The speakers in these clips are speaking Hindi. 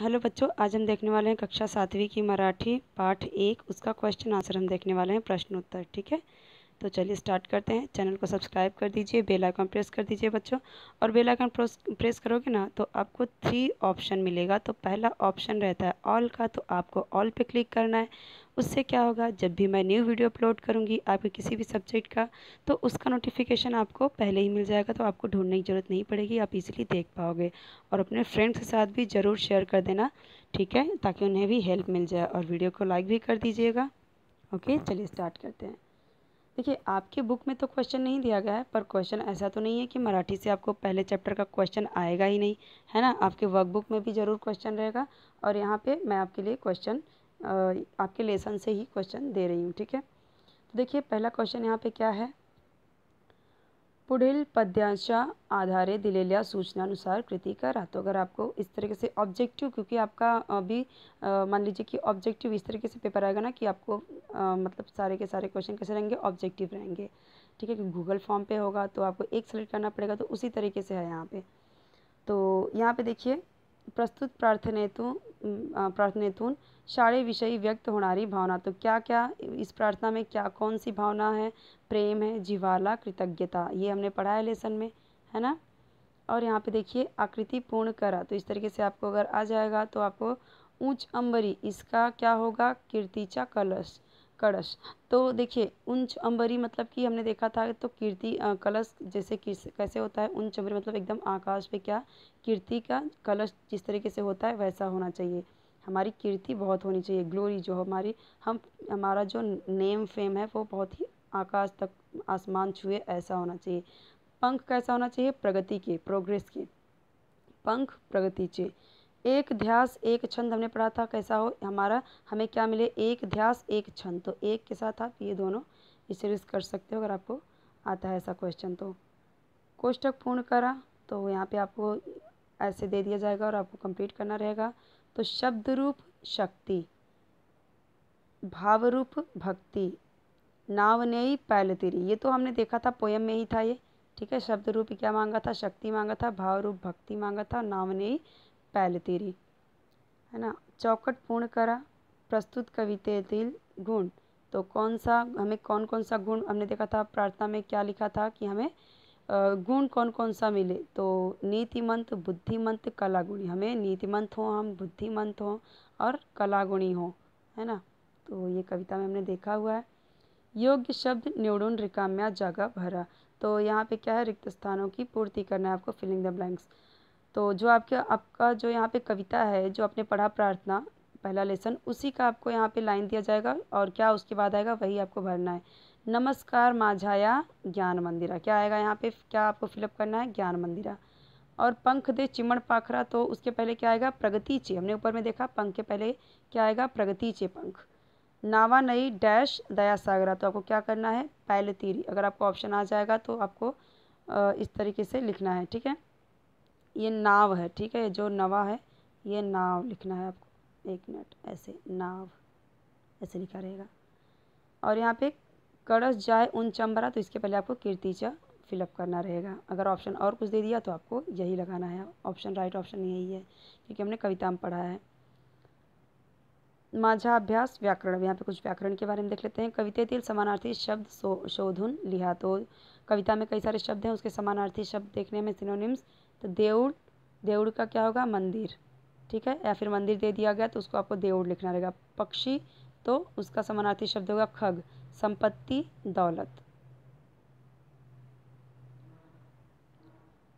हेलो बच्चों आज हम देखने वाले हैं कक्षा सातवीं की मराठी पाठ एक उसका क्वेश्चन आंसर हम देखने वाले हैं प्रश्नोत्तर ठीक है तो चलिए स्टार्ट करते हैं चैनल को सब्सक्राइब कर दीजिए बेल आइकन प्रेस कर दीजिए बच्चों और बेल आइकन प्रेस करोगे ना तो आपको थ्री ऑप्शन मिलेगा तो पहला ऑप्शन रहता है ऑल का तो आपको ऑल पे क्लिक करना है उससे क्या होगा जब भी मैं न्यू वीडियो अपलोड करूँगी आपके किसी भी सब्जेक्ट का तो उसका नोटिफिकेशन आपको पहले ही मिल जाएगा तो आपको ढूंढने की ज़रूरत नहीं पड़ेगी आप इजीली देख पाओगे और अपने फ्रेंड्स के साथ भी ज़रूर शेयर कर देना ठीक है ताकि उन्हें भी हेल्प मिल जाए और वीडियो को लाइक भी कर दीजिएगा ओके चलिए स्टार्ट करते हैं देखिए आपके बुक में तो क्वेश्चन नहीं दिया गया है पर क्वेश्चन ऐसा तो नहीं है कि मराठी से आपको पहले चैप्टर का क्वेश्चन आएगा ही नहीं है ना आपके वर्कबुक में भी ज़रूर क्वेश्चन रहेगा और यहाँ पे मैं आपके लिए क्वेश्चन आपके लेसन से ही क्वेश्चन दे रही हूँ ठीक है तो देखिए पहला क्वेश्चन यहाँ पे क्या है पुढ़ पद्यांशा आधारे दिलेल्या सूचनानुसार कृति करा तो अगर आपको इस तरीके से ऑब्जेक्टिव क्योंकि आपका अभी मान लीजिए कि ऑब्जेक्टिव इस तरीके से पेपर आएगा ना कि आपको आ, मतलब सारे के सारे क्वेश्चन कैसे रहेंगे ऑब्जेक्टिव रहेंगे ठीक है कि गूगल फॉर्म पे होगा तो आपको एक सेलेक्ट करना पड़ेगा तो उसी तरीके से है यहाँ पर तो यहाँ पर देखिए प्रस्तुत तो सारे विषय व्यक्त होणारी भावना तो क्या क्या इस प्रार्थना में क्या कौन सी भावना है प्रेम है जिवाला कृतज्ञता ये हमने पढ़ा है लेसन में है ना और यहाँ पे देखिए आकृति पूर्ण करा तो इस तरीके से आपको अगर आ जाएगा तो आपको ऊंच अंबरी इसका क्या होगा कीर्तिचा कलश कलश तो देखिए उंच अंबरी मतलब कि हमने देखा था तो कीर्ति कलश जैसे कैसे होता है उंच अंबरी मतलब एकदम आकाश पे क्या कीर्ति का कलश जिस तरीके से होता है वैसा होना चाहिए हमारी कीर्ति बहुत होनी चाहिए ग्लोरी जो हमारी हम हमारा जो नेम फेम है वो बहुत ही आकाश तक आसमान छुए ऐसा होना चाहिए पंख कैसा होना चाहिए प्रगति के प्रोग्रेस के पंख प्रगति के एक ध्यास एक छंद हमने पढ़ा था कैसा हो हमारा हमें क्या मिले एक ध्यास एक छंद तो एक के साथ आप ये दोनों इसे रिस्क कर सकते हो अगर आपको आता है ऐसा क्वेश्चन तो कोष्टक पूर्ण करा तो यहाँ पे आपको ऐसे दे दिया जाएगा और आपको कंप्लीट करना रहेगा तो शब्द रूप शक्ति भाव रूप भक्ति नावनेयी पैलतिरी ये तो हमने देखा था पोयम में ही था ये ठीक है शब्द रूप क्या मांगा था शक्ति मांगा था भाव रूप भक्ति मांगा था नावनेई पहल तेरी है ना चौकट पूर्ण करा प्रस्तुत कवितेतील गुण तो कौन सा हमें कौन कौन सा गुण हमने देखा था प्रार्थना में क्या लिखा था कि हमें गुण कौन कौन सा मिले तो नीतिमंत बुद्धिमंत कला गुणी हमें नीतिमंत हों हम बुद्धिमंत हों और कला गुणी हों है ना तो ये कविता में हमने देखा हुआ है योग्य शब्द निवड़ रिकाम्या जगह भरा तो यहाँ पे क्या है रिक्त स्थानों की पूर्ति करना है आपको फिलिंग द ब्लैंक्स तो जो आपके आपका जो यहाँ पे कविता है जो आपने पढ़ा प्रार्थना पहला लेसन उसी का आपको यहाँ पे लाइन दिया जाएगा और क्या उसके बाद आएगा वही आपको भरना है नमस्कार माझाया ज्ञान मंदिरा क्या आएगा यहाँ पे क्या आपको फिलअप करना है ज्ञान मंदिरा और पंख दे चिमण पाखरा तो उसके पहले क्या आएगा प्रगति चे हमने ऊपर में देखा पंख के पहले क्या आएगा प्रगति चे पंख नावा नई डैश दया सागरा तो आपको क्या करना है पहले तीरी अगर आपको ऑप्शन आ जाएगा तो आपको इस तरीके से लिखना है ठीक है ये नाव है ठीक है जो नवा है ये नाव लिखना है आपको एक मिनट ऐसे नाव ऐसे लिखा रहेगा और यहाँ पे कड़स जाए उन चंबरा तो इसके पहले आपको कीर्तिचा फिलअप करना रहेगा अगर ऑप्शन और कुछ दे दिया तो आपको यही लगाना है ऑप्शन राइट ऑप्शन यही है क्योंकि हमने कविता में पढ़ा है माझा अभ्यास व्याकरण यहाँ पे कुछ व्याकरण के बारे में देख लेते हैं तिल समानार्थी शब्द शोधुन लिहा तो कविता में कई सारे शब्द हैं उसके समानार्थी शब्द देखने में सिनोनिम्स तो देउड़ देउड़ का क्या होगा मंदिर ठीक है या फिर मंदिर दे दिया गया तो उसको आपको देउड़ लिखना रहेगा पक्षी तो उसका समानार्थी शब्द होगा खग संपत्ति दौलत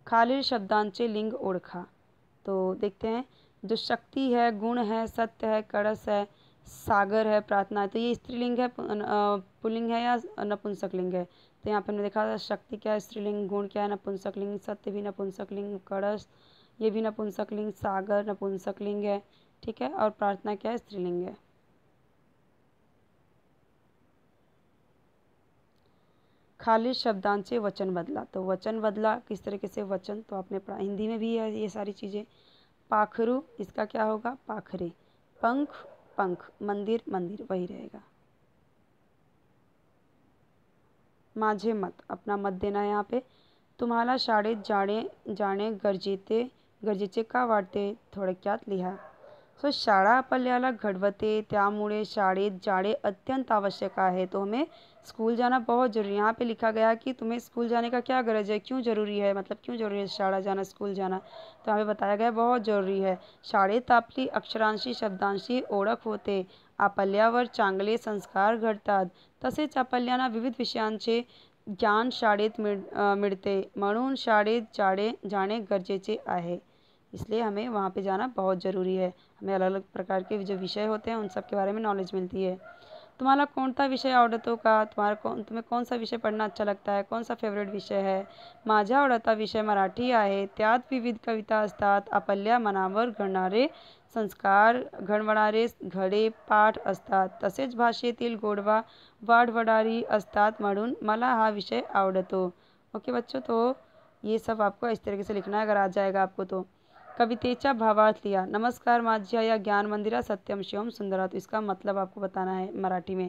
खाली शब्दांचे लिंग ओढ़खा तो देखते हैं जो शक्ति है गुण है सत्य है कड़स है सागर है प्रार्थना है तो ये स्त्रीलिंग है पुलिंग है या नपुंसक लिंग है तो यहाँ पे हमने देखा शक्ति क्या है स्त्रीलिंग गुण क्या है नपुंसकलिंग सत्य भी नपुंसकलिंग कड़स ये भी नपुंसकलिंग सागर नपुंसकलिंग है ठीक है और प्रार्थना क्या है स्त्रीलिंग है खाली शब्दांश वचन बदला तो वचन बदला किस तरीके से वचन तो आपने पढ़ा हिंदी में भी है ये सारी चीज़ें पाखरू इसका क्या होगा पाखरे पंख पंख मंदिर मंदिर वही रहेगा माझे मत अपना मत देना यहाँ पे तुम्हाला शाळेत जाणे जाणे गरजेचे गरजेचे का वाटते थोडक्यात लिहा सो शाला अपल्याला घडवते शाड़े जाड़े अत्यंत आवश्यक है तो हमें स्कूल जाना बहुत ज़रूरी है यहाँ पे लिखा गया कि तुम्हें स्कूल जाने का क्या गरज है क्यों ज़रूरी है मतलब क्यों ज़रूरी है शाला जाना स्कूल जाना तो हमें बताया गया बहुत ज़रूरी है शाड़े तापली अक्षरांशी शब्दांशी ओळख होते आपल्यावर चांगले संस्कार घड़ता तसेच आपल्याला विविध विषयांचे ज्ञान शाड़ी मिड़ मिळते मनु शाळेत जाड़े जाने गरजे आहे इसलिए हमें वहाँ पे जाना बहुत ज़रूरी है हमें अलग अलग प्रकार के जो विषय होते हैं उन सब के बारे में नॉलेज मिलती है तुम्हारा कौन सा विषय औरतों का तुम्हारा कौन तुम्हें कौन सा विषय पढ़ना अच्छा लगता है कौन सा फेवरेट विषय है माझा आवडता विषय मराठी आहे त्यात विविध कविता असतात अपल्या मनावर घडणारे संस्कार घडवणारे घडे पाठ असतात तसेच भाषेतील गोडवा वाढवडारी असतात म्हणून मला हा विषय आवडतो ओके बच्चों तो ये सब आपको इस तरीके से लिखना है अगर आ जाएगा आपको तो कवितेचा भावार्थ लिया नमस्कार माज्या या ज्ञान मंदिरा सत्यम शिवम सुंदरा तो इसका मतलब आपको बताना है मराठी में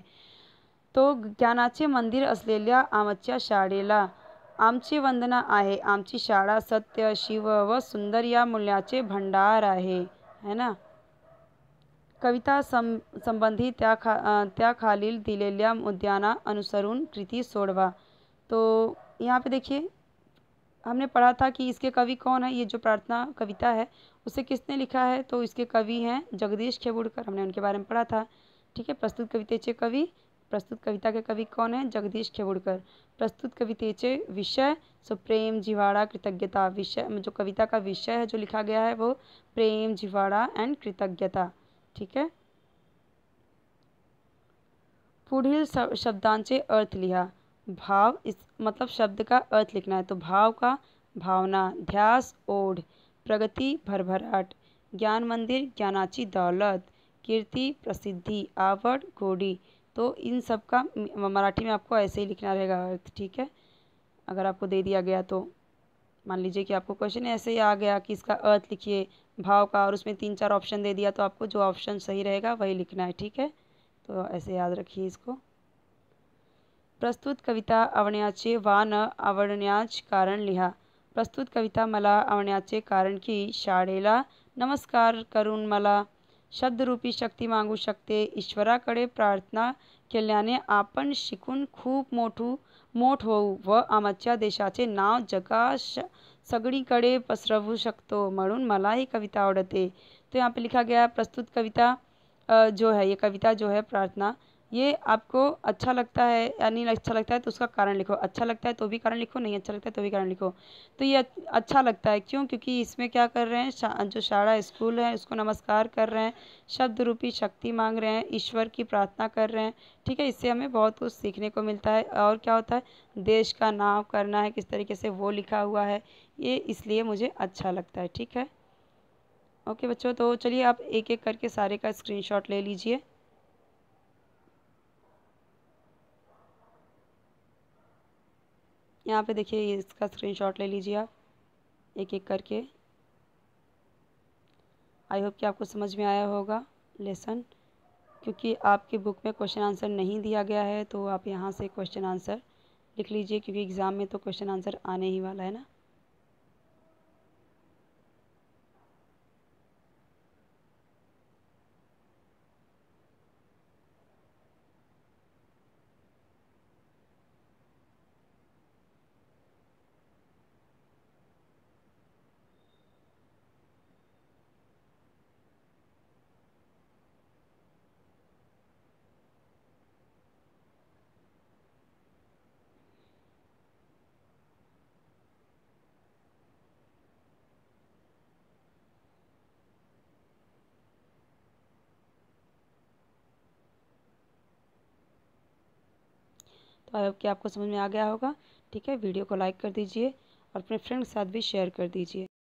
तो ज्ञानाचे मंदिर असलेल्या आमच्या शाळेला आमची वंदना आहे आमची शाळा सत्य शिव व सुंदर या मूल्याचे भंडार आहे है ना कविता सं संबंधी त्या खा त्या खालील दिलेल्या मुद्द्यांना अनुसरून कृती सोडवा तो यहाँ पे देखिए हमने पढ़ा था कि इसके कवि कौन है ये जो प्रार्थना कविता है उसे किसने लिखा है तो इसके कवि हैं जगदीश खेबुड़कर हमने उनके बारे में पढ़ा था ठीक है प्रस्तुत कवितेचे कवि प्रस्तुत कविता के कवि कौन है जगदीश खेबुड़कर प्रस्तुत कवितेचे विषय सो प्रेम जिवाड़ा कृतज्ञता विषय जो कविता का विषय है जो लिखा गया है वो प्रेम जिवाड़ा एंड कृतज्ञता ठीक है पुढ़ शब्दांचे अर्थ लिहा भाव इस मतलब शब्द का अर्थ लिखना है तो भाव का भावना ध्यास ओढ़ प्रगति भरभराट ज्ञान मंदिर ज्ञानाची दौलत कीर्ति प्रसिद्धि आवट घोड़ी तो इन सब का मराठी में आपको ऐसे ही लिखना रहेगा अर्थ ठीक है अगर आपको दे दिया गया तो मान लीजिए कि आपको क्वेश्चन ऐसे ही आ गया कि इसका अर्थ लिखिए भाव का और उसमें तीन चार ऑप्शन दे दिया तो आपको जो ऑप्शन सही रहेगा वही लिखना है ठीक है तो ऐसे याद रखिए इसको प्रस्तुत कविता आवडण्याचे वा न आवडण्याच कारण लिहा प्रस्तुत कविता मला आवडण्याचे कारण की शाळेला नमस्कार करून मला शब्दरूपी शक्ती मागू शकते ईश्वराकडे प्रार्थना केल्याने आपण शिकून खूप मोठू मोठ होऊ व आमच्या देशाचे नाव जगा श सगळीकडे पसरवू शकतो म्हणून मला ही कविता आवडते तो यहाँ पे लिखा गया प्रस्तुत कविता जो है ये कविता जो है प्रार्थना ये आपको अच्छा लगता है या नहीं अच्छा लगता है तो उसका कारण लिखो अच्छा लगता है तो भी कारण लिखो नहीं अच्छा लगता है तो भी कारण लिखो तो ये अच्छा लगता है क्यों क्योंकि इसमें क्या कर रहे हैं शा, जो शाड़ा स्कूल है उसको नमस्कार कर रहे हैं शब्द रूपी शक्ति मांग रहे हैं ईश्वर की प्रार्थना कर रहे हैं ठीक है इससे हमें बहुत कुछ सीखने को मिलता है और क्या होता है देश का नाम करना है किस तरीके से वो लिखा हुआ है ये इसलिए मुझे अच्छा लगता है ठीक है ओके बच्चों तो चलिए आप एक एक करके सारे का स्क्रीनशॉट ले लीजिए यहाँ पे देखिए इसका स्क्रीनशॉट ले लीजिए आप एक एक करके आई होप कि आपको समझ में आया होगा लेसन क्योंकि आपकी बुक में क्वेश्चन आंसर नहीं दिया गया है तो आप यहाँ से क्वेश्चन आंसर लिख लीजिए क्योंकि एग्ज़ाम में तो क्वेश्चन आंसर आने ही वाला है ना कि आपको समझ में आ गया होगा ठीक है वीडियो को लाइक कर दीजिए और अपने फ्रेंड के साथ भी शेयर कर दीजिए